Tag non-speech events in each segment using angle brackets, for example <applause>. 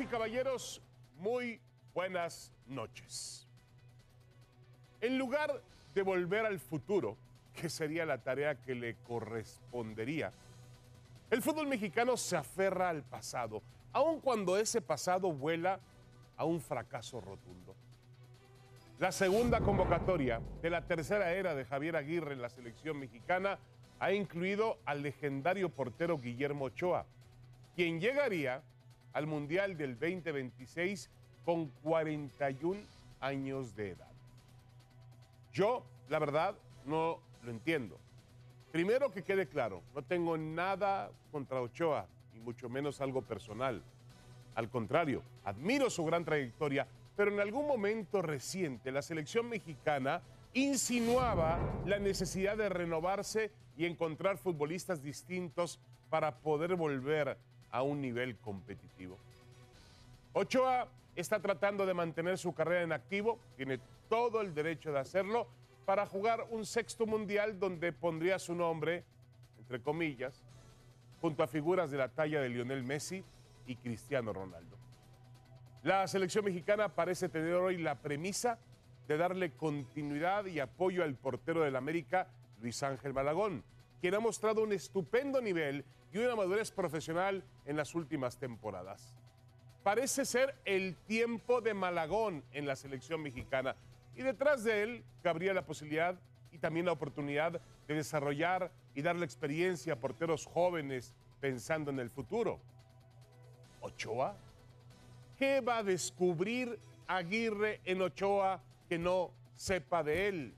y caballeros, muy buenas noches. En lugar de volver al futuro, que sería la tarea que le correspondería, el fútbol mexicano se aferra al pasado, aun cuando ese pasado vuela a un fracaso rotundo. La segunda convocatoria de la tercera era de Javier Aguirre en la selección mexicana ha incluido al legendario portero Guillermo Ochoa, quien llegaría al Mundial del 2026 con 41 años de edad. Yo, la verdad, no lo entiendo. Primero que quede claro, no tengo nada contra Ochoa, ni mucho menos algo personal. Al contrario, admiro su gran trayectoria, pero en algún momento reciente la selección mexicana insinuaba la necesidad de renovarse y encontrar futbolistas distintos para poder volver a un nivel competitivo. Ochoa está tratando de mantener su carrera en activo, tiene todo el derecho de hacerlo para jugar un sexto mundial donde pondría su nombre, entre comillas, junto a figuras de la talla de Lionel Messi y Cristiano Ronaldo. La selección mexicana parece tener hoy la premisa de darle continuidad y apoyo al portero del América, Luis Ángel Balagón, quien ha mostrado un estupendo nivel y una madurez profesional en las últimas temporadas. Parece ser el tiempo de Malagón en la selección mexicana y detrás de él cabría la posibilidad y también la oportunidad de desarrollar y la experiencia a porteros jóvenes pensando en el futuro. Ochoa, ¿qué va a descubrir Aguirre en Ochoa que no sepa de él?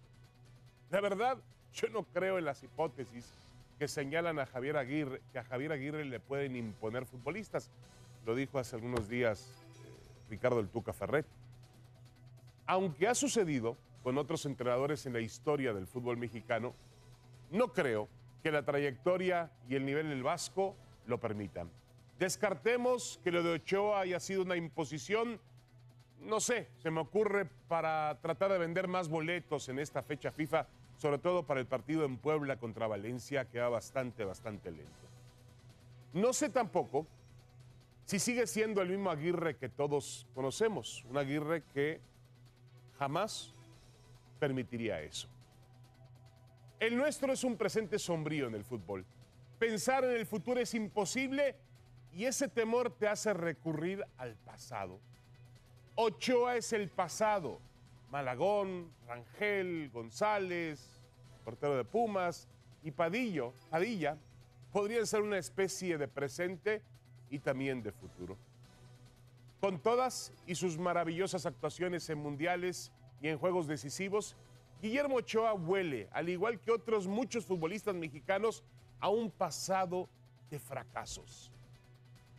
La verdad, yo no creo en las hipótesis que señalan a Javier Aguirre, que a Javier Aguirre le pueden imponer futbolistas. Lo dijo hace algunos días eh, Ricardo el Tuca Ferret. Aunque ha sucedido con otros entrenadores en la historia del fútbol mexicano, no creo que la trayectoria y el nivel del Vasco lo permitan. Descartemos que lo de Ochoa haya sido una imposición. No sé, se me ocurre para tratar de vender más boletos en esta fecha FIFA sobre todo para el partido en Puebla contra Valencia, que va bastante, bastante lento. No sé tampoco si sigue siendo el mismo Aguirre que todos conocemos, un Aguirre que jamás permitiría eso. El nuestro es un presente sombrío en el fútbol. Pensar en el futuro es imposible y ese temor te hace recurrir al pasado. Ochoa es el pasado. Malagón, Rangel, González, portero de Pumas, y Padillo, Padilla podrían ser una especie de presente y también de futuro. Con todas y sus maravillosas actuaciones en mundiales y en juegos decisivos, Guillermo Ochoa huele, al igual que otros muchos futbolistas mexicanos, a un pasado de fracasos.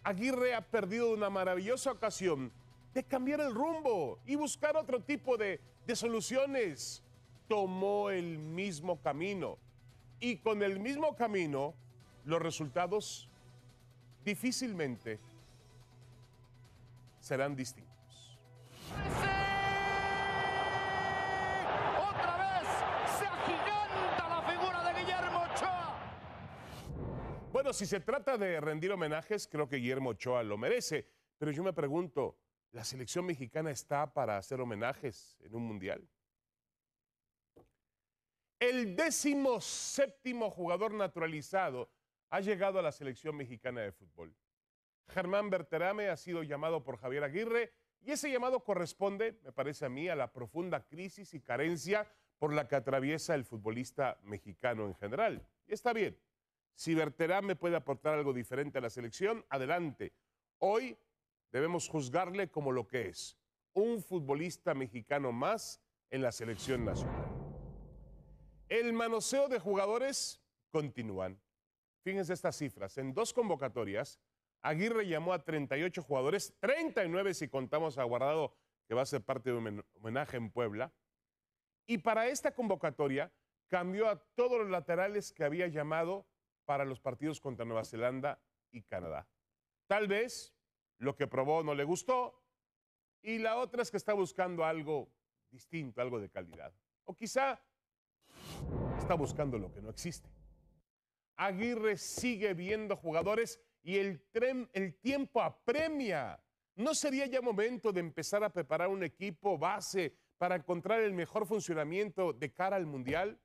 Aguirre ha perdido una maravillosa ocasión de cambiar el rumbo y buscar otro tipo de, de soluciones tomó el mismo camino. Y con el mismo camino, los resultados difícilmente serán distintos. ¡Otra vez se agiganta la figura de Guillermo Ochoa! Bueno, si se trata de rendir homenajes, creo que Guillermo Ochoa lo merece. Pero yo me pregunto, ¿la selección mexicana está para hacer homenajes en un mundial? El décimo séptimo jugador naturalizado ha llegado a la selección mexicana de fútbol. Germán Berterame ha sido llamado por Javier Aguirre y ese llamado corresponde, me parece a mí, a la profunda crisis y carencia por la que atraviesa el futbolista mexicano en general. Y está bien. Si Berterame puede aportar algo diferente a la selección, adelante. Hoy debemos juzgarle como lo que es, un futbolista mexicano más en la selección nacional. El manoseo de jugadores continúan. Fíjense estas cifras. En dos convocatorias, Aguirre llamó a 38 jugadores, 39 si contamos a Guardado, que va a ser parte de un homenaje en Puebla. Y para esta convocatoria cambió a todos los laterales que había llamado para los partidos contra Nueva Zelanda y Canadá. Tal vez lo que probó no le gustó y la otra es que está buscando algo distinto, algo de calidad. O quizá está buscando lo que no existe. Aguirre sigue viendo jugadores y el, tren, el tiempo apremia. ¿No sería ya momento de empezar a preparar un equipo base para encontrar el mejor funcionamiento de cara al Mundial?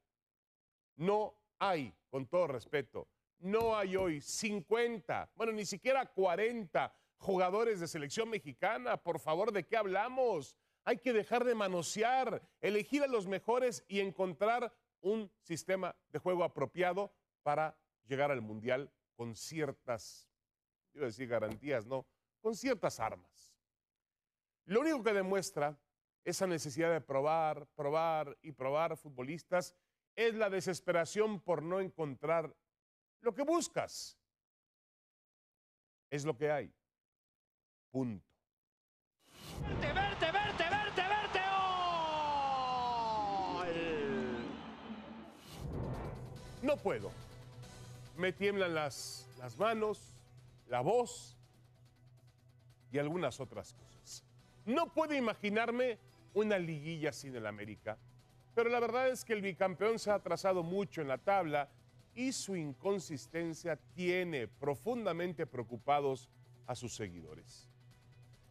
No hay, con todo respeto, no hay hoy 50, bueno, ni siquiera 40 jugadores de selección mexicana. Por favor, ¿de qué hablamos? Hay que dejar de manosear, elegir a los mejores y encontrar un sistema de juego apropiado para llegar al Mundial con ciertas, iba a decir garantías, no, con ciertas armas. Lo único que demuestra esa necesidad de probar, probar y probar futbolistas es la desesperación por no encontrar lo que buscas. Es lo que hay. Punto. No puedo. Me tiemblan las, las manos, la voz y algunas otras cosas. No puedo imaginarme una liguilla sin el América, pero la verdad es que el bicampeón se ha atrasado mucho en la tabla y su inconsistencia tiene profundamente preocupados a sus seguidores.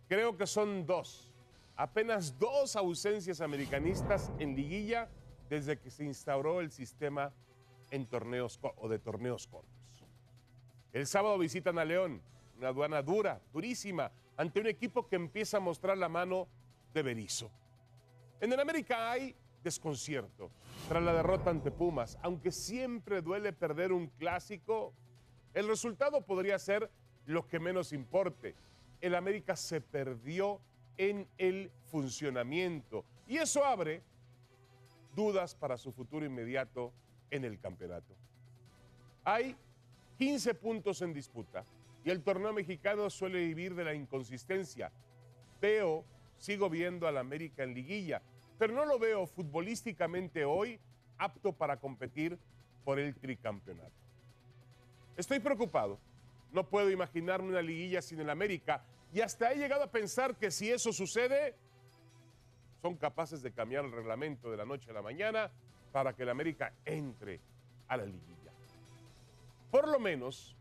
Creo que son dos, apenas dos ausencias americanistas en liguilla desde que se instauró el sistema en torneos o de torneos cortos. El sábado visitan a León, una aduana dura, durísima, ante un equipo que empieza a mostrar la mano de Berizo. En el América hay desconcierto tras la derrota ante Pumas. Aunque siempre duele perder un clásico, el resultado podría ser lo que menos importe. El América se perdió en el funcionamiento y eso abre dudas para su futuro inmediato en el campeonato. Hay 15 puntos en disputa y el torneo mexicano suele vivir de la inconsistencia. Veo, sigo viendo al América en liguilla, pero no lo veo futbolísticamente hoy apto para competir por el tricampeonato. Estoy preocupado. No puedo imaginarme una liguilla sin el América y hasta he llegado a pensar que si eso sucede, son capaces de cambiar el reglamento de la noche a la mañana para que el América entre a la liguilla. Por lo menos,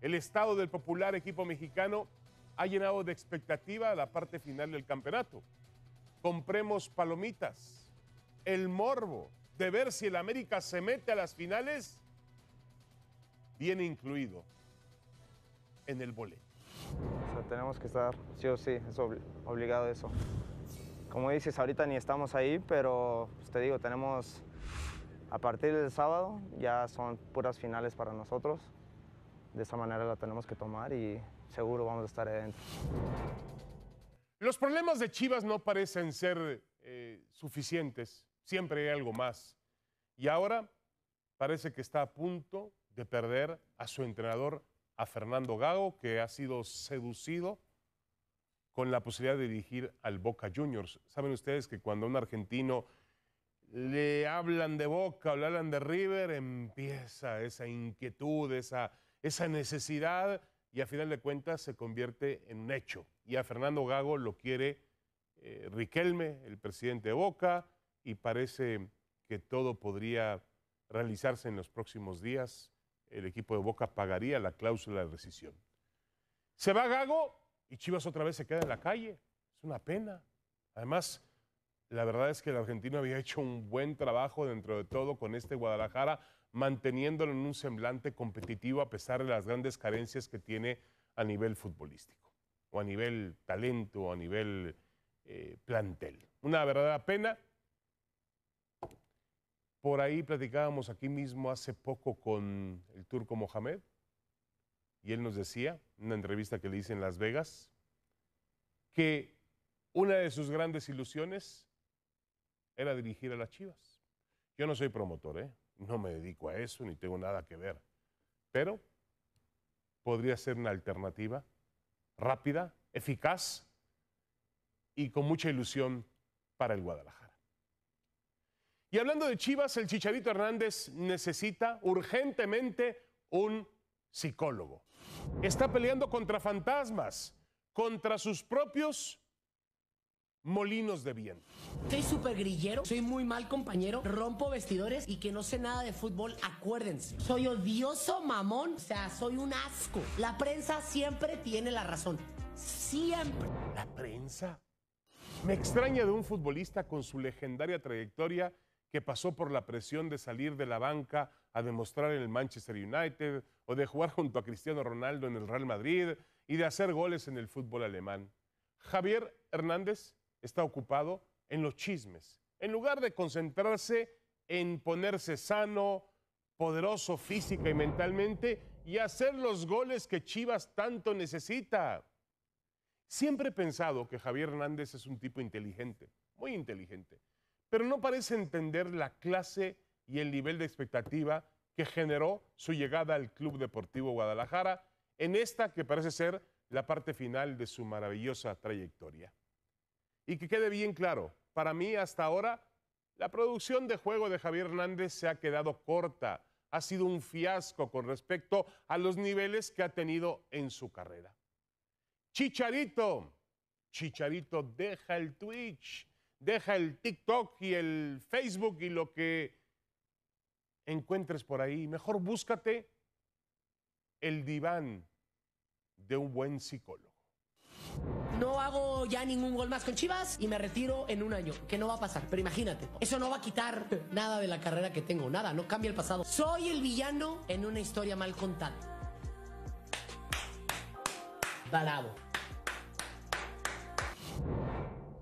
el estado del popular equipo mexicano ha llenado de expectativa la parte final del campeonato. Compremos palomitas, el morbo de ver si el América se mete a las finales viene incluido en el boleto. tenemos que estar sí o sí, es obligado eso. Como dices, ahorita ni estamos ahí, pero pues, te digo, tenemos a partir del sábado ya son puras finales para nosotros. De esa manera la tenemos que tomar y seguro vamos a estar adentro. Los problemas de Chivas no parecen ser eh, suficientes. Siempre hay algo más. Y ahora parece que está a punto de perder a su entrenador, a Fernando Gago, que ha sido seducido con la posibilidad de dirigir al Boca Juniors. Saben ustedes que cuando a un argentino le hablan de Boca, le hablan de River, empieza esa inquietud, esa, esa necesidad y a final de cuentas se convierte en un hecho. Y a Fernando Gago lo quiere eh, Riquelme, el presidente de Boca, y parece que todo podría realizarse en los próximos días. El equipo de Boca pagaría la cláusula de rescisión. Se va Gago, y Chivas otra vez se queda en la calle. Es una pena. Además, la verdad es que el argentino había <laughs> hecho un buen trabajo dentro de todo con este Guadalajara, manteniéndolo en un semblante competitivo a pesar de las grandes carencias que tiene a nivel futbolístico, o a nivel talento, o a nivel eh, plantel. Una verdadera pena. Por ahí platicábamos aquí mismo hace poco con el turco Mohamed, y él nos decía, en una entrevista que le hice en Las Vegas, que una de sus grandes ilusiones era dirigir a las Chivas. Yo no soy promotor, ¿eh? no me dedico a eso, ni tengo nada que ver, pero podría ser una alternativa rápida, eficaz y con mucha ilusión para el Guadalajara. Y hablando de Chivas, el Chicharito Hernández necesita urgentemente un psicólogo. Está peleando contra fantasmas, contra sus propios molinos de viento. Soy súper grillero, soy muy mal compañero, rompo vestidores y que no sé nada de fútbol, acuérdense. Soy odioso mamón, o sea, soy un asco. La prensa siempre tiene la razón. Siempre. ¿La prensa? Me extraña de un futbolista con su legendaria trayectoria que pasó por la presión de salir de la banca a demostrar en el Manchester United o de jugar <laughs> junto a Cristiano Ronaldo en el Real Madrid y de hacer goles en el fútbol alemán. Javier Hernández está ocupado en los chismes, en lugar de concentrarse en ponerse sano, poderoso física y mentalmente y hacer los goles que Chivas tanto necesita. Siempre he pensado que Javier Hernández es un tipo inteligente, muy inteligente, pero no parece entender la clase y el nivel de expectativa que generó su llegada al Club Deportivo Guadalajara en esta que parece ser la parte final de su maravillosa trayectoria. Y que quede bien claro, para mí hasta ahora la producción de juego de Javier Hernández se ha quedado corta, ha sido un fiasco con respecto a los niveles que ha tenido en su carrera. Chicharito, Chicharito deja el Twitch, deja el TikTok y el Facebook y lo que encuentres por ahí. Mejor búscate el diván de un buen psicólogo. No hago ya ningún gol más con Chivas y me retiro en un año, que no va a pasar, pero imagínate, eso no va a quitar nada de la carrera que tengo, nada, no cambia el pasado. Soy el villano en una historia mal contada. Balabo.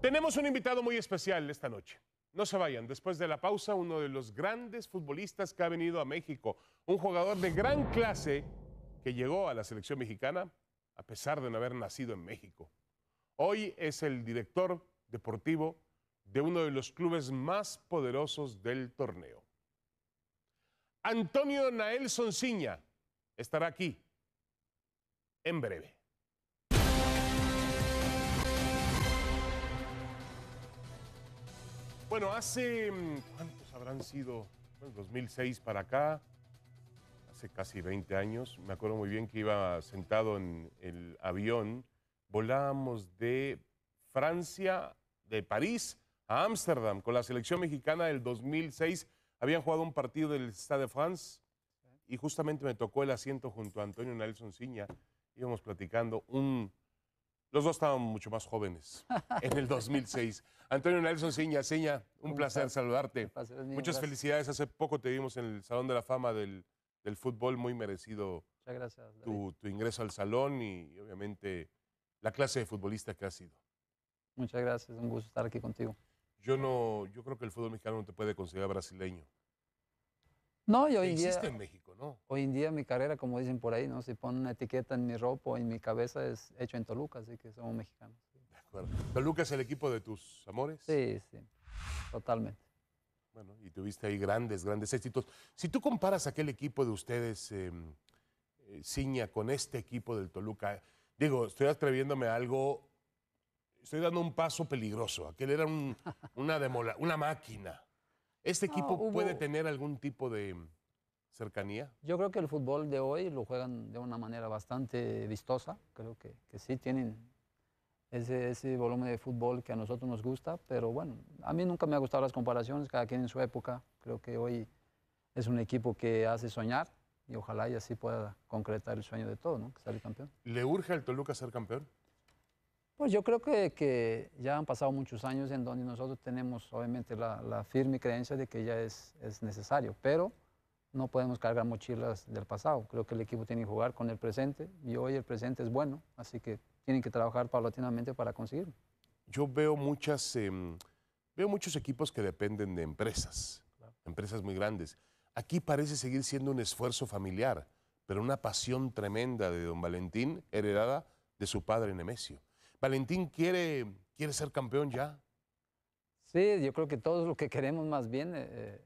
Tenemos un invitado muy especial esta noche. No se vayan, después de la pausa, uno de los grandes futbolistas que ha venido a México, un jugador de gran clase que llegó a la selección mexicana a pesar de no haber nacido en México. Hoy es el director deportivo de uno de los clubes más poderosos del torneo. Antonio Nael Sonciña estará aquí en breve. Bueno, hace, mm, ¿cuántos habrán sido? 2006 para acá, hace casi 20 años. Me acuerdo muy bien que iba sentado en el avión. Volábamos de Francia, de París a Ámsterdam con la selección mexicana del 2006. Habían jugado un partido del Stade de France y justamente me tocó el asiento junto a Antonio Nelson Ciña. Íbamos platicando un los dos estábamos mucho más jóvenes <laughs> en el 2006. Antonio Nelson Seña, Seña, un, placer, saludarte. Muchas felicidades. Hace poco te vimos en el Salón de la Fama del, Fútbol, muy merecido gracias, tu, tu, ingreso al salón y obviamente la clase de futbolista que has sido. Muchas gracias, un gusto estar aquí contigo. Yo no, yo creo que el fútbol mexicano no te puede considerar brasileño. No, y hoy en día, en México, ¿no? Hoy en día mi carrera, como dicen por ahí, ¿no? Si ponen una etiqueta en mi ropa o en mi cabeza, es hecho en Toluca, así que somos mexicanos. ¿Toluca es el equipo de tus amores? Sí, sí, totalmente. Bueno, y tuviste ahí grandes, grandes éxitos. Si tú comparas aquel equipo de ustedes, em, eh, con este equipo del Toluca, digo, estoy atreviéndome a algo, estoy dando un paso peligroso. Aquel era una, una máquina. ¿Este equipo puede tener algún tipo de mm, cercanía? Yo creo que el fútbol de hoy lo juegan de una manera bastante vistosa. Creo que, sí tienen ese, ese, volumen de fútbol que a nosotros nos gusta, pero bueno, a mí nunca me han gustado las comparaciones, cada quien en su época. Creo que hoy es un equipo que hace soñar y ojalá y así pueda concretar el sueño de todo, ¿no? Que sale campeón. ¿Le urge al Toluca ser campeón? Pues yo creo que, ya han pasado muchos años en donde nosotros tenemos obviamente la, firme creencia de que ya es, necesario, pero no podemos cargar mochilas del pasado. Creo que el equipo tiene que jugar con el presente y hoy el presente es bueno, así que tienen que trabajar paulatinamente para conseguirlo. Yo veo, muchas, em, veo muchos equipos que dependen de empresas, empresas muy grandes. Aquí parece seguir siendo un esfuerzo familiar, pero una pasión tremenda de don Valentín heredada de su padre Nemesio Valentín quiere, quiere ser campeón ya. Sí, yo creo que todos lo que queremos más bien eh, eh,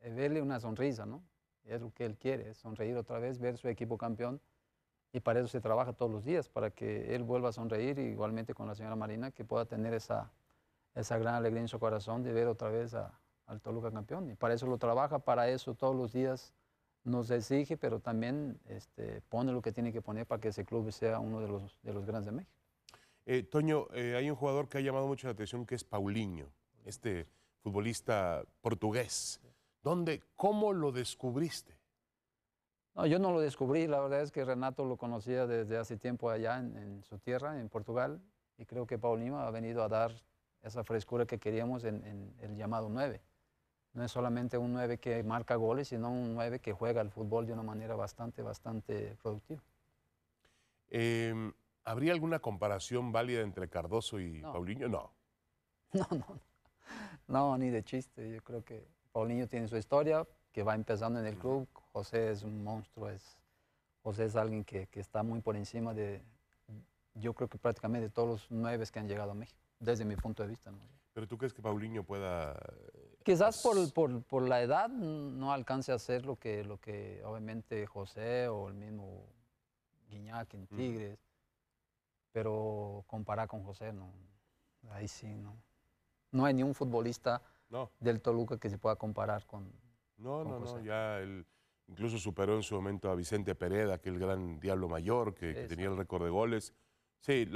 es verle una sonrisa, ¿no? es lo que él quiere, sonreír otra vez, ver su equipo campeón. Y para eso se trabaja todos los días, para que él vuelva a sonreír, igualmente con la señora Marina, que pueda tener esa, esa gran alegría en su corazón de ver otra vez a, al Toluca campeón. Y para eso lo trabaja, para eso todos los días nos exige, pero también este, pone lo que tiene que poner para que ese club sea uno de los, de los grandes de México. Eh, Toño, eh, hay un jugador que ha llamado mucho la atención que es Paulinho, este futbolista portugués. ¿Dónde, ¿Cómo lo descubriste? No, yo no lo descubrí, la verdad es que Renato lo conocía desde hace tiempo allá en, su tierra, en Portugal, y creo que Paulinho ha venido a dar esa frescura que queríamos en, el llamado 9. No es solamente un 9 que marca goles, sino un 9 que juega el fútbol de una manera bastante, bastante productiva. Eh... ¿Habría alguna comparación válida entre Cardoso y Paulinho? <laughs> No. No, no. No, ni de chiste. Yo creo que Paulinho tiene su historia, que va empezando en el club. José es un monstruo, es, José es alguien que, que está muy por encima de, yo creo que prácticamente de todos los nueve que han llegado a México, desde mi punto de vista. ¿Pero tú crees que Paulinho pueda...? Eh, Quizás por, la edad no alcance a hacer lo que, lo que obviamente José o el mismo Guiñac en Tigres pero comparar con José, no. Ahí sí, no. No hay ni un futbolista del Toluca que se pueda comparar con. No, no, no. Ya él incluso superó en su momento a Vicente Pereda, aquel gran diablo mayor que, tenía el récord de goles. Sí,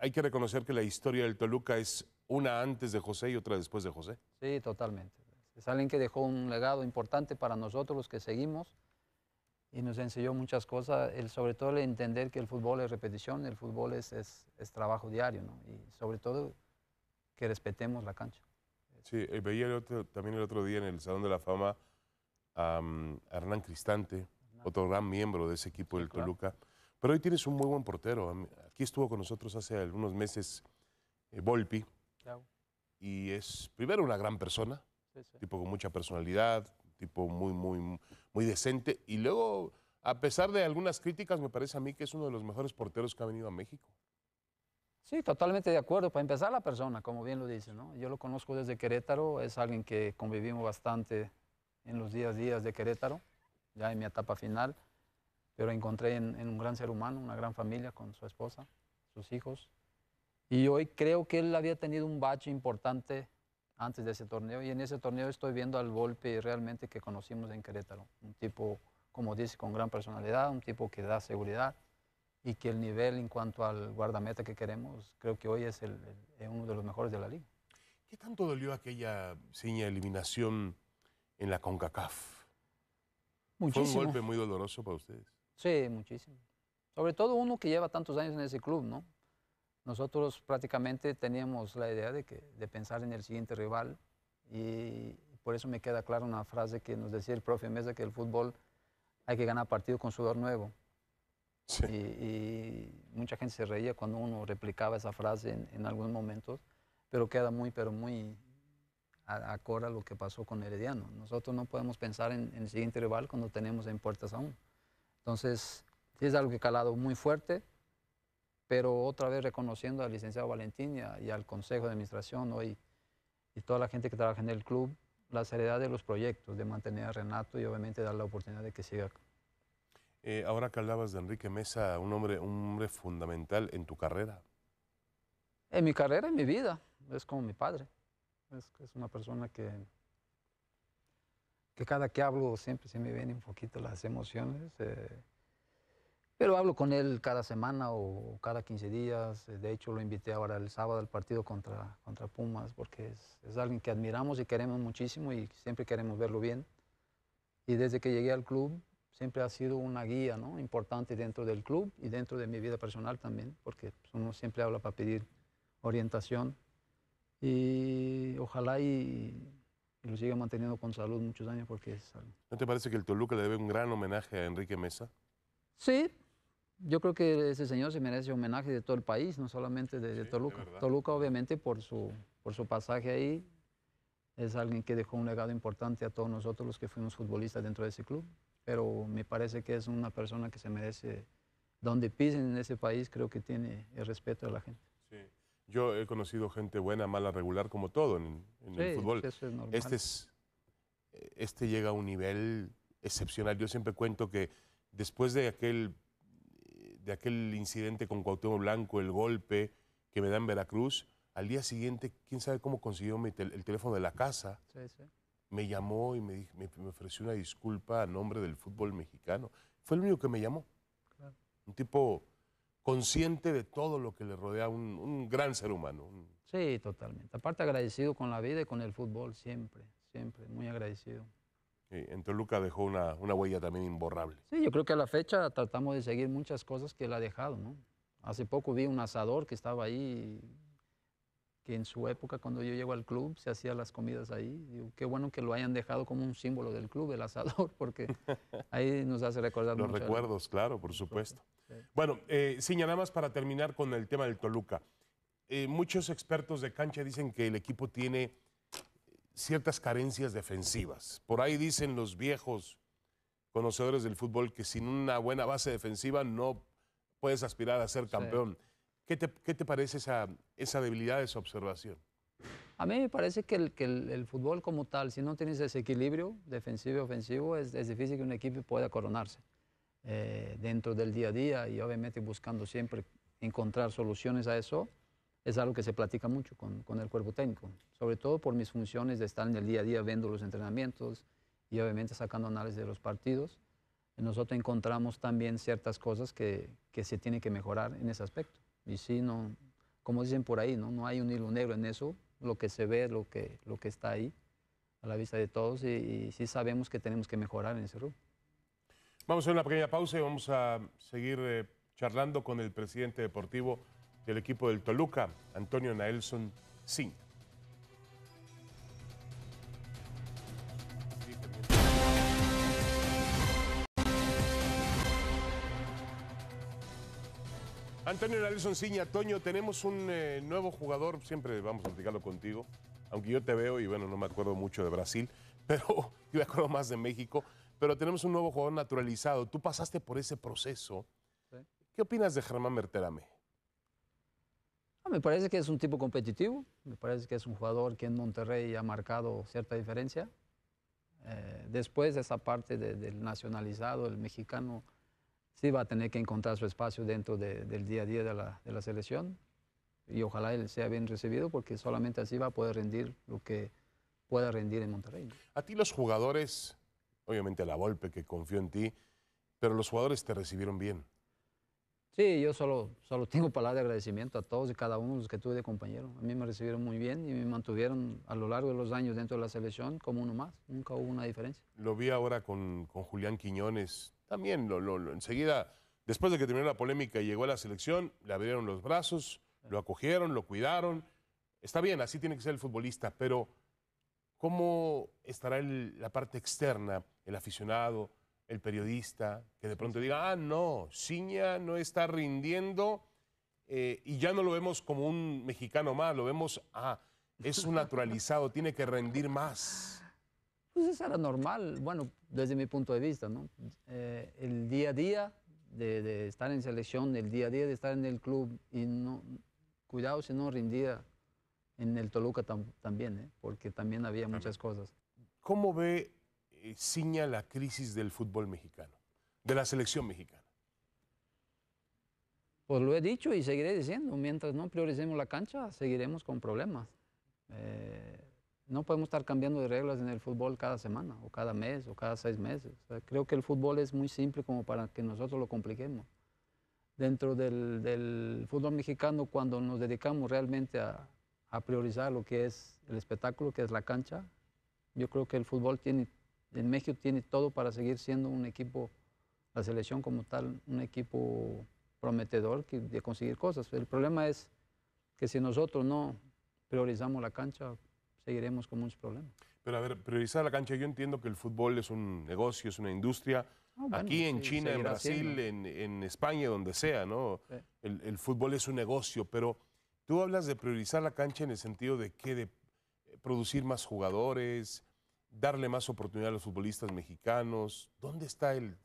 hay que reconocer que la historia del Toluca es una antes de José y otra después de José. Sí, totalmente. Es alguien que dejó un legado importante para nosotros los que seguimos y nos enseñó muchas cosas, el, sobre todo el entender que el fútbol es repetición, el fútbol es, es, trabajo diario, y sobre todo que respetemos la cancha. Sí, eh, veía también el otro día en el Salón de la Fama a Hernán Cristante, otro gran miembro de ese equipo del Toluca, pero hoy tienes un muy buen portero. Aquí estuvo con nosotros hace algunos meses eh, Volpi, y es primero una gran persona, tipo con mucha personalidad, tipo muy, muy muy decente. Y luego, a pesar de algunas críticas, me parece a mí que es uno de los mejores porteros que ha venido a México. Sí, totalmente de acuerdo. Para empezar, la persona, como bien lo dice, ¿no? Yo lo conozco desde Querétaro, es alguien que convivimos bastante en los días días de Querétaro, ya en mi etapa final, pero encontré en, un gran ser humano, una gran familia con su esposa, sus hijos. Y hoy creo que él había tenido un bache importante antes de ese torneo. Y en ese torneo estoy viendo al golpe realmente que conocimos en Querétaro. Un tipo, como dice, con gran personalidad, un tipo que da seguridad y que el nivel en cuanto al guardameta que queremos, creo que hoy es el, uno de los mejores de la liga. ¿Qué tanto dolió aquella seña eliminación en la CONCACAF? Muchísimo. Fue un golpe muy doloroso para ustedes. Sí, muchísimo. Sobre todo uno que lleva tantos años en ese club, ¿no? Nosotros prácticamente teníamos la idea de, que, de pensar en el siguiente rival y por eso me queda clara una frase que nos decía el profe Mesa que el fútbol hay que ganar partido con sudor nuevo. Y, mucha gente se reía cuando uno replicaba esa frase en, algunos momentos, pero queda muy, pero muy acorde a, lo que pasó con Herediano. Nosotros no podemos pensar en, el siguiente rival cuando tenemos en puertas aún. Entonces, es algo que calado muy fuerte pero otra vez reconociendo al licenciado Valentín y, al Consejo de Administración hoy y toda la gente que trabaja en el club, la seriedad de los proyectos, de mantener a Renato y obviamente dar la oportunidad de que siga. Eh, ahora que hablabas de Enrique Mesa, un hombre, un hombre fundamental en tu carrera. En mi carrera, en mi vida, es como mi padre. Es, una persona que, que cada que hablo siempre se me vienen un poquito las emociones. Eh, pero hablo con él cada semana o cada 15 días. Eh, de hecho, lo invité ahora el sábado al partido contra, contra Pumas, porque es, alguien que admiramos y queremos muchísimo y siempre queremos verlo bien. Y desde que llegué al club, siempre ha sido una guía ¿no? importante dentro del club y dentro de mi vida personal también, porque uno siempre habla para pedir orientación. Y ojalá y, lo siga manteniendo con salud muchos años, porque es algo. ¿No te parece que el Toluca le debe un gran homenaje a Enrique Mesa? Sí, yo creo que ese señor se merece homenaje de todo el país, no solamente de, Toluca. Toluca, obviamente, por su, por su pasaje ahí, es alguien que dejó un legado importante a todos nosotros los que fuimos futbolistas dentro de ese club. Pero me parece que es una persona que se merece, donde pisen en ese país, creo que tiene el respeto de la gente. Sí. Yo he conocido gente buena, mala, regular, como todo en, el fútbol. Eso es normal. Este, es, este llega a un nivel excepcional. Yo siempre cuento que después de aquel de aquel incidente con Cuauhtémoc Blanco, el golpe que me da en Veracruz, al día siguiente, quién sabe cómo consiguió el teléfono de la casa. Me llamó y me, ofreció una disculpa a nombre del fútbol mexicano. Fue el único que me llamó. Un tipo consciente de todo lo que le rodea, un, gran ser humano. Sí, totalmente. Aparte agradecido con la vida y con el fútbol, siempre, siempre, muy agradecido en Toluca dejó una, huella también imborrable. Sí, yo creo que a la fecha tratamos de seguir muchas cosas que él ha dejado, ¿no? Hace poco vi un asador que estaba ahí, que en su época cuando yo llego al club se hacía las comidas ahí. qué bueno que lo hayan dejado como un símbolo del club, el asador, <laughs> porque <laughs> ahí nos hace recordar Los recuerdos, claro, por supuesto. Bueno, eh, nada más para terminar con el tema del Toluca. Eh, muchos expertos de cancha dicen que el equipo tiene ciertas carencias defensivas. Por ahí dicen los viejos conocedores del fútbol que sin una buena base defensiva no puedes aspirar a ser campeón. ¿Qué, te, parece esa, esa debilidad, esa observación? A mí me parece que, el, fútbol como tal, si no tienes ese equilibrio defensivo y ofensivo, es, es difícil que un equipo pueda coronarse eh, dentro del día a día y obviamente buscando siempre encontrar soluciones a eso es algo que se platica mucho con, el cuerpo técnico, sobre todo por mis funciones de estar en el día a día viendo los entrenamientos y obviamente sacando análisis de los partidos. Nosotros encontramos también ciertas cosas que, se tienen que mejorar en ese aspecto. Y si no, como dicen por ahí, ¿no? no hay un hilo negro en eso, lo que se ve, lo que, lo que está ahí a la vista de todos y, y sí sabemos que tenemos que mejorar en ese rubro. Vamos a hacer una pequeña pausa y vamos a seguir eh, charlando con el presidente deportivo del equipo del Toluca, Antonio Naelson sin Antonio Nelson Ciña, Toño, tenemos un eh, nuevo jugador, siempre vamos a platicarlo contigo, aunque yo te veo y bueno, no me acuerdo mucho de Brasil, <laughs> pero yo me acuerdo más de México, pero tenemos un nuevo jugador naturalizado, tú pasaste por ese proceso. ¿Qué opinas de Germán Merterame? me parece que es un tipo competitivo, me parece que es un jugador que en Monterrey ha marcado cierta diferencia. Eh, después de esa parte del nacionalizado, el mexicano sí va a tener que encontrar su espacio dentro del día a día de la, selección y ojalá él sea bien recibido porque solamente así va a poder rendir lo que pueda rendir en Monterrey. A ti los jugadores, obviamente la Volpe que confió en ti, pero los jugadores te recibieron bien. Sí, yo solo, solo tengo palabras de agradecimiento a todos y cada uno de los que tuve de compañero. A mí me recibieron muy bien y me mantuvieron a lo largo de los años dentro de la selección como uno más. Nunca hubo una diferencia. Lo vi ahora con, con Julián Quiñones. También lo, lo, enseguida, después de que terminó la polémica y llegó a la selección, le abrieron los brazos, lo acogieron, lo cuidaron. Está bien, así tiene que ser el futbolista, pero ¿cómo estará la parte externa, el aficionado, el periodista, que de pronto diga, ah, no, Ciña no está rindiendo eh, y ya no lo vemos como un mexicano más, lo vemos, ah, es un <laughs> naturalizado, tiene que rendir más. Pues eso era normal, bueno, desde mi punto de vista, ¿no? Eh, el día a día de, estar en selección, el día a día de estar en el club y no, cuidado si no rindía en el Toluca también, ¿eh? porque también había muchas cosas. ¿Cómo ve eh, ciña la crisis del fútbol mexicano, de la selección mexicana? Pues lo he dicho y seguiré diciendo, mientras no prioricemos la cancha, seguiremos con problemas. Eh, no podemos estar cambiando de reglas en el fútbol cada semana, o cada mes, o cada seis meses. creo que el fútbol es muy simple como para que nosotros lo compliquemos. Dentro del, fútbol mexicano, cuando nos dedicamos realmente a, a priorizar lo que es el espectáculo, que es la cancha, yo creo que el fútbol tiene en México tiene todo para seguir siendo un equipo, la selección como tal, un equipo prometedor que, de conseguir cosas. El problema es que si nosotros no priorizamos la cancha, seguiremos con muchos problemas. Pero a ver, priorizar la cancha, yo entiendo que el fútbol es un negocio, es una industria. Ah, Aquí en China, en Brasil, en, España, donde sea, ¿no? El, el, fútbol es un negocio, pero tú hablas de priorizar la cancha en el sentido de que de producir más jugadores, darle más oportunidad a los futbolistas mexicanos? ¿Dónde está el...?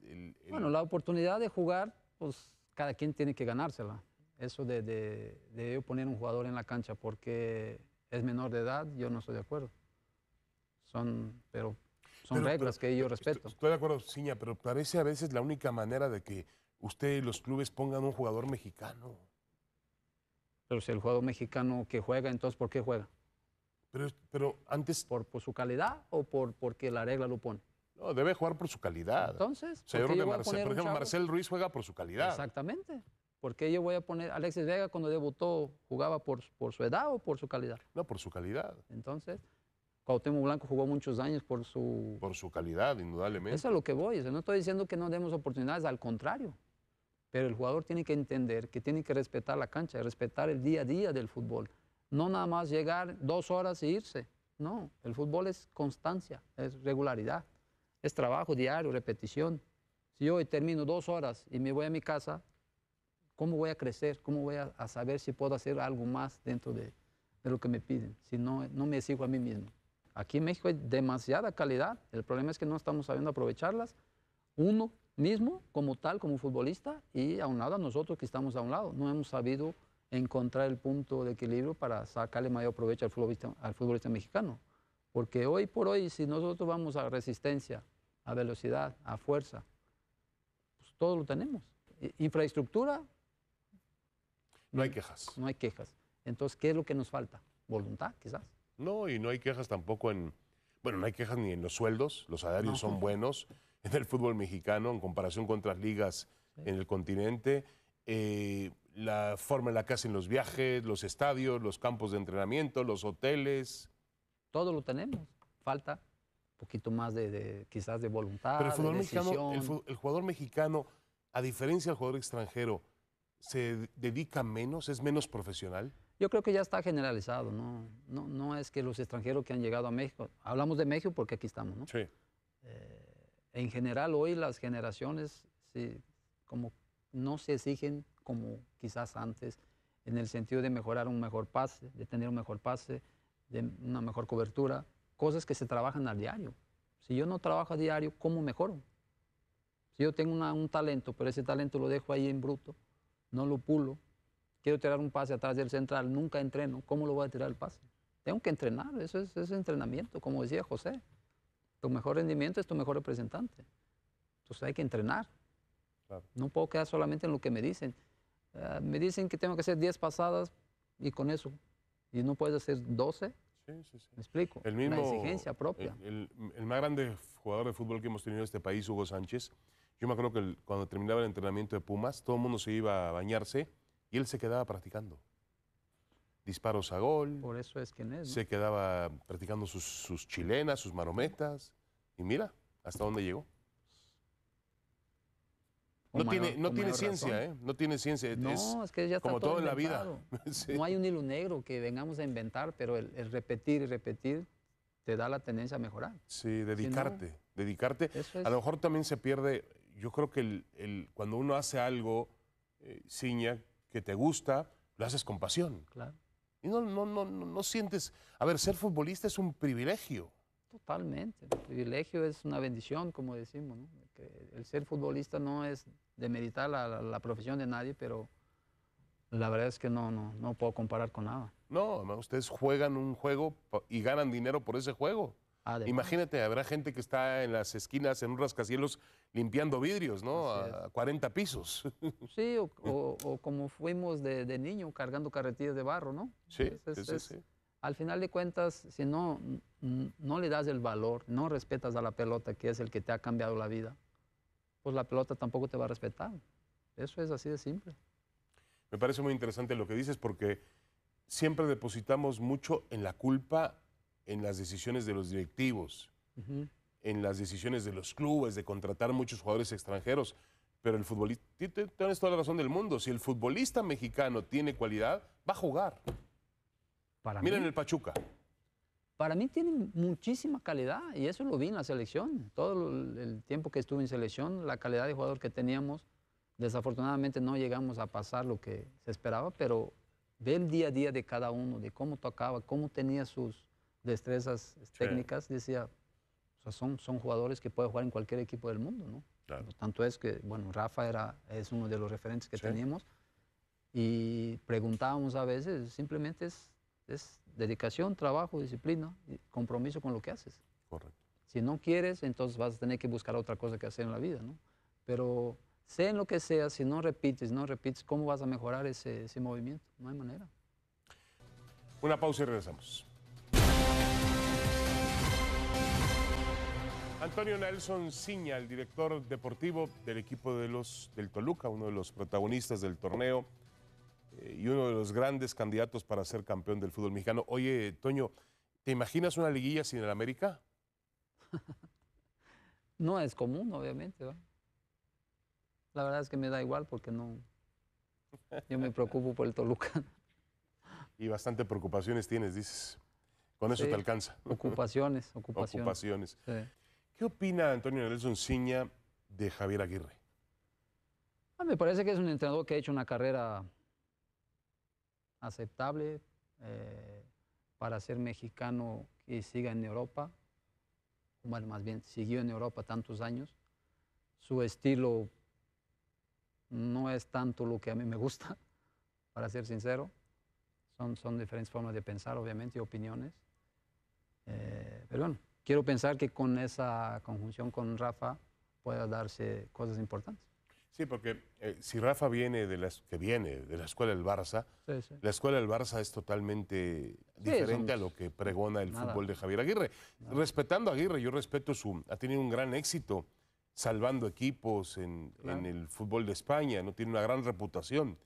Bueno, la oportunidad de jugar, pues cada quien tiene que ganársela. Eso de, de, poner un jugador en la cancha porque es menor de edad, yo no estoy de acuerdo. Son, pero son reglas que yo eh, respeto. Estoy, de acuerdo, Ciña, pero parece a veces la única manera de que usted y los clubes pongan un jugador mexicano. Pero si el jugador mexicano que juega, entonces ¿por qué juega? Pero, antes... ¿Por, su calidad o por porque la regla lo pone? No, debe jugar por su calidad. Entonces, ¿por, Marcel, por ejemplo, Marcel Ruiz juega por su calidad. Exactamente. porque yo voy a poner Alexis Vega cuando debutó jugaba por, por su edad o por su calidad? No, por su calidad. Entonces, Cuauhtémoc Blanco jugó muchos años por su... Por su calidad, indudablemente. Eso es lo que voy. no estoy diciendo que no demos oportunidades, al contrario. Pero el jugador tiene que entender que tiene que respetar la cancha, respetar el día a día del fútbol. No nada más llegar dos horas e irse. No, el fútbol es constancia, es regularidad, es trabajo diario, repetición. Si yo hoy termino dos horas y me voy a mi casa, ¿cómo voy a crecer? ¿Cómo voy a, saber si puedo hacer algo más dentro de, lo que me piden? Si no, no me sigo a mí mismo. Aquí en México hay demasiada calidad, el problema es que no estamos sabiendo aprovecharlas. Uno mismo, como tal, como futbolista, y a un lado a nosotros que estamos a un lado, no hemos sabido encontrar el punto de equilibrio para sacarle mayor provecho al futbolista, al futbolista mexicano. Porque hoy por hoy, si nosotros vamos a resistencia, a velocidad, a fuerza, pues todo lo tenemos. Infraestructura. No hay quejas. No hay quejas. Entonces, ¿qué es lo que nos falta? Voluntad, quizás. No, y no hay quejas tampoco en... Bueno, no hay quejas ni en los sueldos, los salarios son buenos en el fútbol mexicano en comparación con otras ligas en el continente. Eh, la forma en la que hacen los viajes, los estadios, los campos de entrenamiento, los hoteles. Todo lo tenemos. Falta un poquito más de, quizás de voluntad. Pero el, jugador de mexicano, el, jugador mexicano, a diferencia del jugador extranjero, ¿se dedica menos? ¿Es menos profesional? Yo creo que ya está generalizado, ¿no? No, es que los extranjeros que han llegado a México, hablamos de México porque aquí estamos, ¿no? Sí. Eh, en general hoy las generaciones, como no se exigen como quizás antes, en el sentido de mejorar un mejor pase, de tener un mejor pase, de una mejor cobertura, cosas que se trabajan al diario. Si yo no trabajo a diario, ¿cómo mejoro? Si yo tengo un talento, pero ese talento lo dejo ahí en bruto, no lo pulo, quiero tirar un pase atrás del central, nunca entreno, ¿cómo lo voy a tirar el pase? Tengo que entrenar, eso es, entrenamiento, como decía José. Tu mejor rendimiento es tu mejor representante. Entonces hay que entrenar. No puedo quedar solamente en lo que me dicen. Ah, me dicen que tengo que hacer 10 pasadas y con eso. ¿Y no puedes hacer 12? Me explico. El Una exigencia propia. El, más grande jugador de fútbol que hemos tenido en este país, Hugo Sánchez, yo me acuerdo que cuando terminaba el entrenamiento de Pumas, todo el mundo se iba a bañarse y él se quedaba practicando. Disparos a gol. Por eso es que Se quedaba practicando sus, sus chilenas, sus marometas. Y mira, hasta dónde llegó. No tiene, no tiene ciencia, ¿eh? No tiene ciencia. No, es, como todo, en la vida. <laughs> No hay un hilo negro que vengamos a inventar, pero el, repetir y repetir te da la tendencia a mejorar. Sí, dedicarte, dedicarte. A lo mejor también se pierde, yo creo que el, cuando uno hace algo, eh, ciña, que te gusta, lo haces con pasión. Claro. Y no, no, no, no, no sientes, a ver, ser futbolista es un privilegio. Totalmente, el privilegio es una bendición, como decimos, ¿no? Eh, el ser futbolista no es de meditar la, la, profesión de nadie, pero la verdad es que no, no, no puedo comparar con nada. No, ustedes juegan un juego y ganan dinero por ese juego. Ah, Imagínate, habrá gente que está en las esquinas, en un rascacielos, limpiando vidrios, ¿no? A 40 pisos. <laughs> Sí, o, o, como fuimos de, niño, cargando carretillas de barro, ¿no? Sí, es, sí. Al final de cuentas, si no, no le das el valor, no respetas a la pelota, que es el que te ha cambiado la vida, pues la pelota tampoco te va a respetar. Eso es así de simple. Me parece muy interesante lo que dices porque siempre depositamos mucho en la culpa en las decisiones de los directivos, en las decisiones de los clubes de contratar muchos jugadores extranjeros. Pero el futbolista, tienes toda la razón del mundo, si el futbolista mexicano tiene cualidad, va a jugar. Para Miren el Pachuca para mí tiene muchísima calidad y eso lo vi en la selección. Todo el tiempo que estuve en selección, la calidad de jugador que teníamos, desafortunadamente no llegamos a pasar lo que se esperaba, pero ve el día a día de cada uno, de cómo tocaba, cómo tenía sus destrezas técnicas, decía, son, son jugadores que pueden jugar en cualquier equipo del mundo, ¿no? Tanto es que, bueno, Rafa era, es uno de los referentes que teníamos y preguntábamos a veces, simplemente es es dedicación, trabajo, disciplina, y compromiso con lo que haces. Correcto. Si no quieres, entonces vas a tener que buscar otra cosa que hacer en la vida, ¿no? Pero sé en lo que sea, si no repites, no repites, ¿cómo vas a mejorar ese, ese movimiento? No hay manera. Una pausa y regresamos. Antonio Nelson Ciña, el director deportivo del equipo de los, del Toluca, uno de los protagonistas del torneo y uno de los grandes candidatos para ser campeón del fútbol mexicano. Oye, Toño, ¿te imaginas una liguilla sin el América? <laughs> no es común, obviamente. La verdad es que me da igual porque no. Yo me preocupo por el Toluca. y bastante preocupaciones tienes, dices. Con eso te alcanza. Ocupaciones, <laughs> ocupaciones. ¿Qué opina Antonio Nelson Ciña de Javier Aguirre? Ah, me parece que es un entrenador que ha hecho una carrera aceptable eh, para ser mexicano que siga en Europa, bueno, más bien siguió en Europa tantos años. Su estilo no es tanto lo que a mí me gusta, <laughs> para ser sincero. Son, son diferentes formas de pensar, obviamente, y opiniones. Eh, pero bueno, quiero pensar que con esa conjunción con Rafa pueda darse cosas importantes. Sí, porque eh, si Rafa viene de las que viene de la escuela del Barça, la escuela del Barça es totalmente diferente a lo que pregona el fútbol de Javier Aguirre. Respetando a Aguirre, yo respeto su, ha tenido un gran éxito salvando equipos en, en el fútbol de España, no tiene una gran reputación,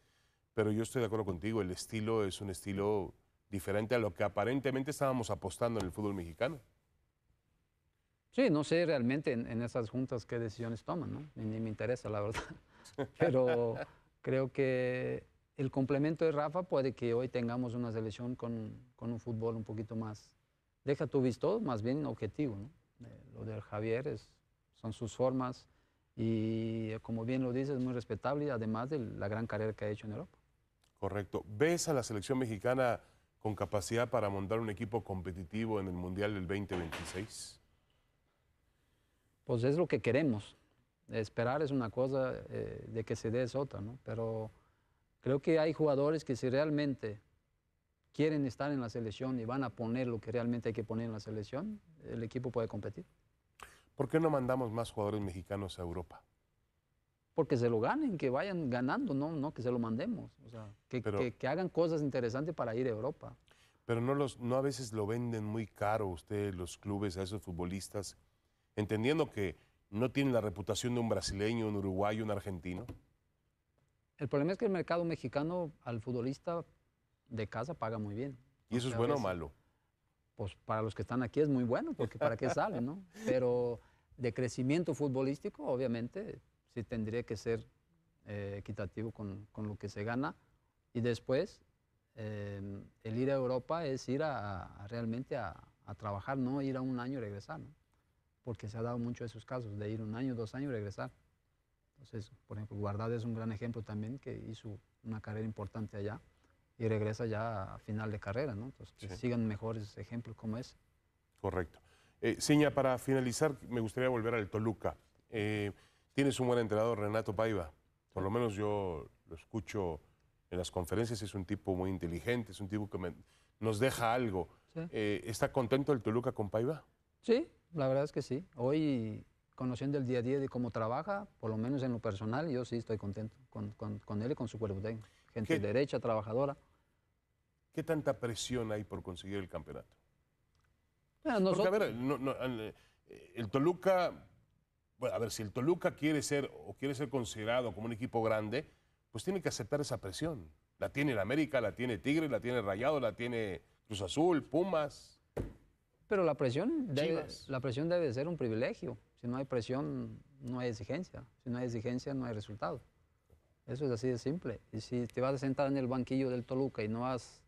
pero yo estoy de acuerdo contigo, el estilo es un estilo diferente a lo que aparentemente estábamos apostando en el fútbol mexicano. Sí, no sé realmente en, esas juntas qué decisiones toman, ¿no? Ni, me interesa, la verdad. <laughs> Pero creo que el complemento de Rafa puede que hoy tengamos una selección con, un fútbol un poquito más, deja tu visto, más bien objetivo. ¿no? Eh, lo de Javier es, son sus formas y eh, como bien lo dices, muy respetable, además de la gran carrera que ha hecho en Europa. Correcto. ¿Ves a la selección mexicana con capacidad para montar un equipo competitivo en el Mundial del 2026? pues es lo que queremos. Esperar es una cosa, eh, de que se dé es otra, ¿no? Pero creo que hay jugadores que si realmente quieren estar en la selección y van a poner lo que realmente hay que poner en la selección, el equipo puede competir. ¿Por qué no mandamos más jugadores mexicanos a Europa? Porque se lo ganen, que vayan ganando, no, no que se lo mandemos. O sea, que, hagan cosas interesantes para ir a Europa pero no los no a veces lo venden muy caro ustedes los clubes a esos futbolistas entendiendo que no tiene la reputación de un brasileño, un uruguayo, un argentino? El problema es que el mercado mexicano al futbolista de casa paga muy bien. ¿Y eso es bueno o malo? Pues para los que están aquí es muy bueno, porque para qué salen, ¿no? <laughs> Pero de crecimiento futbolístico, obviamente, sí tendría que ser eh, equitativo con, lo que se gana. Y después, em, el ir a Europa es ir a, realmente a, a, trabajar, no ir a un año y regresar. ¿no? porque se ha dado mucho de esos casos, de ir un año, dos años y regresar. Entonces, por ejemplo, Guardado es un gran ejemplo también que hizo una carrera importante allá y regresa ya a final de carrera, ¿no? Entonces, que sigan mejores ejemplos como ese. Correcto. Eh, para finalizar, me gustaría volver al Toluca. Eh, tienes un buen entrenador, Renato Paiva. Por lo menos yo lo escucho en las conferencias, es un tipo muy inteligente, es un tipo que nos deja algo. Eh, ¿Está contento el Toluca con Paiva? Sí, la verdad es que sí. Hoy, conociendo el día a día de cómo trabaja, por lo menos en lo personal, yo sí estoy contento con, él y con su cuerpo técnico. Gente derecha, trabajadora. ¿Qué tanta presión hay por conseguir el campeonato? Ah, a ver, eh, el Toluca, a ver, si el Toluca quiere ser o quiere ser considerado como un equipo grande, pues tiene que aceptar esa presión. La tiene el América, la tiene Tigre, la tiene Rayado, la tiene Cruz Azul, Pumas pero la presión, debe, la presión debe ser un privilegio. Si no hay presión, no hay exigencia. Si no hay exigencia, no hay resultado. Eso es así de simple. Y si te vas a sentar en el banquillo del Toluca y no vas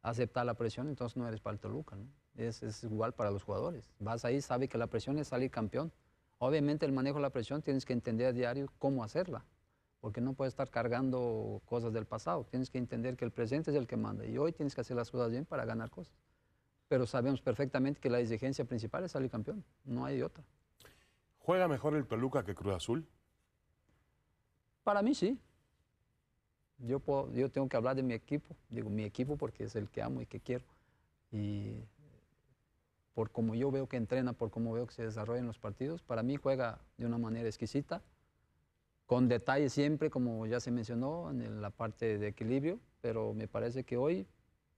a aceptar la presión, entonces no eres para el Toluca. Es, igual para los jugadores. Vas ahí, sabes que la presión es salir campeón. Obviamente el manejo de la presión tienes que entender a diario cómo hacerla, porque no puedes estar cargando cosas del pasado. Tienes que entender que el presente es el que manda y hoy tienes que hacer las cosas bien para ganar cosas pero sabemos perfectamente que la exigencia principal es salir campeón, no hay otra. ¿Juega mejor el peluca que Cruz Azul? Para mí sí. Yo, yo tengo que hablar de mi equipo, digo mi equipo porque es el que amo y que quiero. Y por como yo veo que entrena, por cómo veo que se desarrollan los partidos, para mí juega de una manera exquisita, con detalles siempre, como ya se mencionó, en la parte de equilibrio, pero me parece que hoy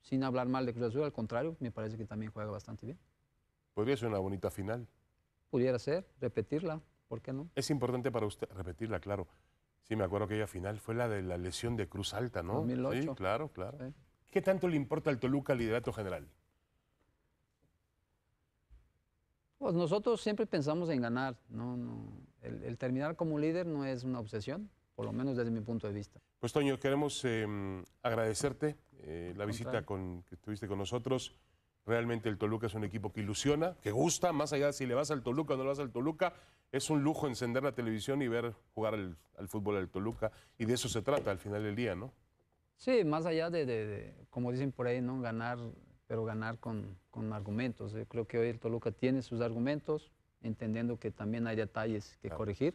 sin hablar mal de Cruz Azul, al contrario, me parece que también juega bastante bien. Podría ser una bonita final. Pudiera ser, repetirla, ¿por qué no? Es importante para usted repetirla, claro. Sí, me acuerdo que aquella final fue la de la lesión de Cruz Alta, ¿no? 2008. Sí, claro, claro. ¿Qué tanto le importa al Toluca el liderato general? Pues nosotros siempre pensamos en ganar, ¿no? el terminar como líder no es una obsesión, por lo menos desde mi punto de vista. Pues Toño, queremos em, agradecerte eh, la visita con, que tuviste con nosotros. Realmente el Toluca es un equipo que ilusiona, que gusta, más allá de si le vas al Toluca o no le vas al Toluca, es un lujo encender la televisión y ver jugar al fútbol al Toluca, y de eso se trata al final del día, ¿no? Sí, más allá de, como dicen por ahí, ¿no? Ganar, pero ganar con, con argumentos. Yo eh, creo que hoy el Toluca tiene sus argumentos, entendiendo que también hay detalles que corregir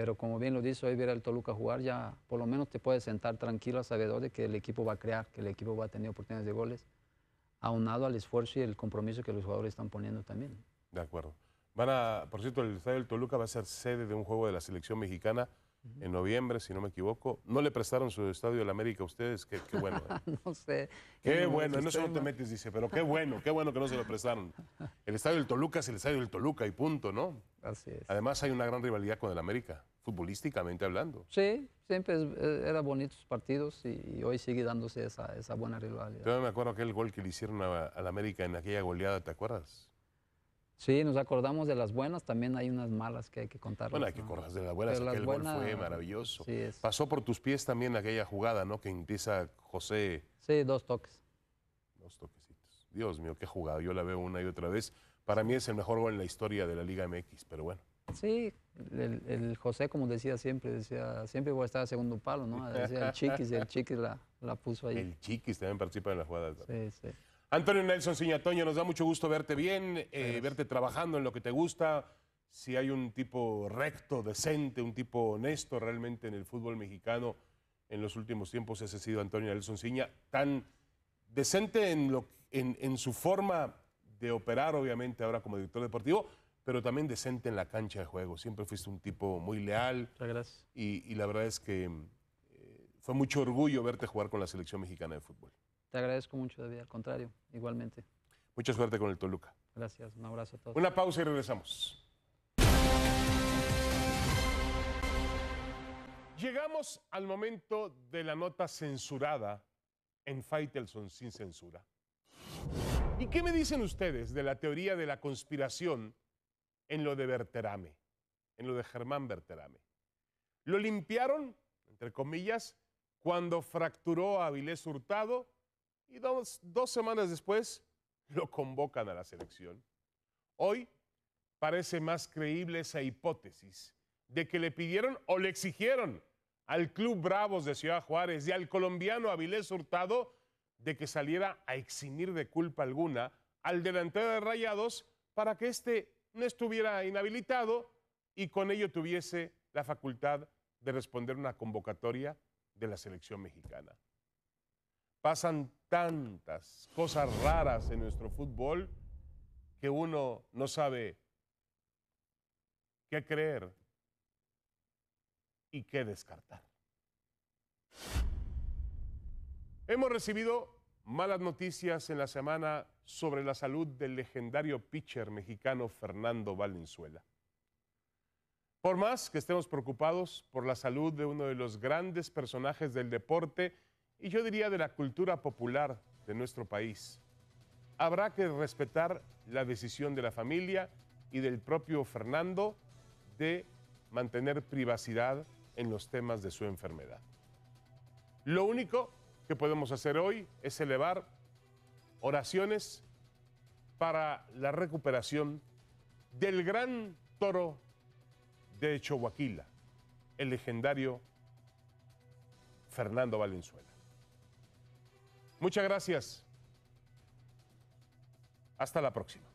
pero como bien lo dice, hoy ver al Toluca jugar ya por lo menos te puedes sentar tranquilo a sabedor de que el equipo va a crear, que el equipo va a tener oportunidades de goles, aunado al esfuerzo y el compromiso que los jugadores están poniendo también. De acuerdo. Van a, por cierto, el estadio del Toluca va a ser sede de un juego de la selección mexicana en noviembre, si no me equivoco. ¿No le prestaron su estadio del América a ustedes? Qué, bueno. ¿eh? <laughs> no sé. Qué bueno, en eso no te metes, dice, pero qué bueno, qué bueno que no se lo prestaron. El estadio del Toluca es el estadio del Toluca y punto, ¿no? Así es. Además hay una gran rivalidad con el América, futbolísticamente hablando. Sí, siempre eh, era bonitos partidos y, hoy sigue dándose esa, buena rivalidad. Yo me acuerdo aquel gol que le hicieron al América en aquella goleada, ¿te acuerdas? Sí, nos acordamos de las buenas, también hay unas malas que hay que contar. Bueno, que acordarse de las buenas, gol fue maravilloso. Pasó por tus pies también aquella jugada, ¿no? Que empieza José. Sí, dos toques. Dos toquecitos. Dios mío, qué jugada. Yo la veo una y otra vez. Para mí es el mejor gol en la historia de la Liga MX, pero bueno. Sí, el, José, como decía siempre, decía, siempre voy a estar a segundo palo, ¿no? Decía el <laughs> Chiquis, el Chiquis la, la puso ahí. El Chiquis también participa en la jugada. Sí, sí. Antonio Nelson Toño, nos da mucho gusto verte bien, eh, verte trabajando en lo que te gusta. Si hay un tipo recto, decente, un tipo honesto realmente en el fútbol mexicano en los últimos tiempos, ese ha sido Antonio Nelson Siña. tan decente en, su forma de operar, obviamente, ahora como director deportivo, pero también decente en la cancha de juego. Siempre fuiste un tipo muy leal. Muchas gracias. Y, la verdad es que eh, fue mucho orgullo verte jugar con la selección mexicana de fútbol. Te agradezco mucho, David. Al contrario, igualmente. Mucha suerte con el Toluca. Gracias, un abrazo a todos. Una pausa y regresamos. Llegamos al momento de la nota censurada en Faitelson sin censura. ¿Y qué me dicen ustedes de la teoría de la conspiración en lo de Berterame, en lo de Germán Berterame? Lo limpiaron, entre comillas, cuando fracturó a Avilés Hurtado y dos, semanas después <laughs> lo convocan a la selección. Hoy parece más creíble esa hipótesis de que le pidieron o le exigieron al Club Bravos de Ciudad Juárez y al colombiano Avilés Hurtado de que saliera a eximir de culpa alguna al delantero de Rayados para que éste no estuviera inhabilitado y con ello tuviese la facultad de responder una convocatoria de la selección mexicana. Pasan tantas cosas raras en nuestro fútbol que uno no sabe qué creer y qué descartar. Hemos recibido malas noticias en la semana sobre la salud del legendario pitcher mexicano Fernando Valenzuela. Por más que estemos preocupados por la salud de uno de los grandes personajes del deporte, y yo diría de la cultura popular de nuestro país. Habrá que respetar la decisión de la familia y del propio Fernando de mantener privacidad en los temas de su enfermedad. Lo único que podemos hacer hoy es elevar oraciones para la recuperación del gran toro de Chihuahua, el legendario Fernando Valenzuela. Muchas gracias. Hasta la próxima.